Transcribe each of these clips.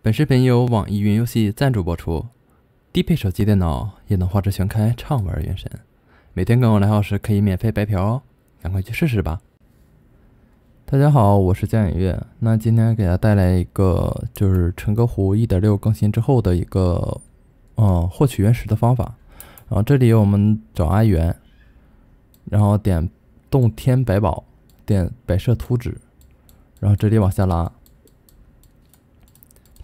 本视频由网易云游戏赞助播出，低配手机、电脑也能画质全开畅玩《原神》。每天跟我来小时，可以免费白嫖哦，赶快去试试吧！大家好，我是江隐月。那今天给大家带来一个，就是陈歌湖1.6更新之后的一个，嗯，获取原石的方法。然后这里我们找阿元，然后点洞天百宝，点白设图纸，然后这里往下拉。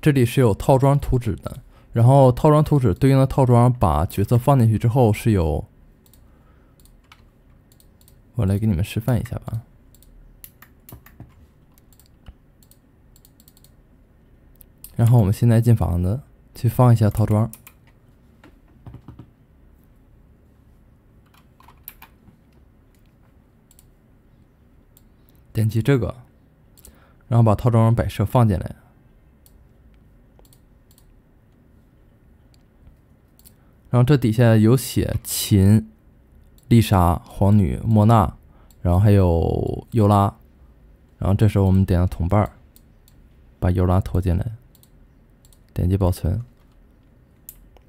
这里是有套装图纸的，然后套装图纸对应的套装，把角色放进去之后，是有，我来给你们示范一下吧。然后我们现在进房子去放一下套装，点击这个，然后把套装摆设放进来。然后这底下有写琴、丽莎、皇女莫娜，然后还有尤拉。然后这时候我们点到同伴儿，把尤拉拖进来，点击保存。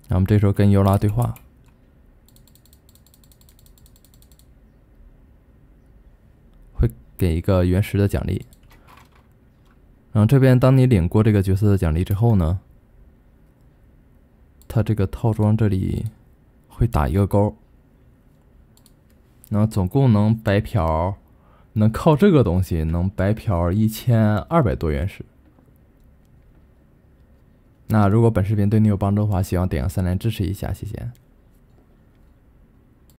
然后我们这时候跟尤拉对话，会给一个原石的奖励。然后这边当你领过这个角色的奖励之后呢？它这个套装这里会打一个勾，那总共能白嫖，能靠这个东西能白嫖一千二百多原石。那如果本视频对你有帮助的话，希望点个三连支持一下，谢谢。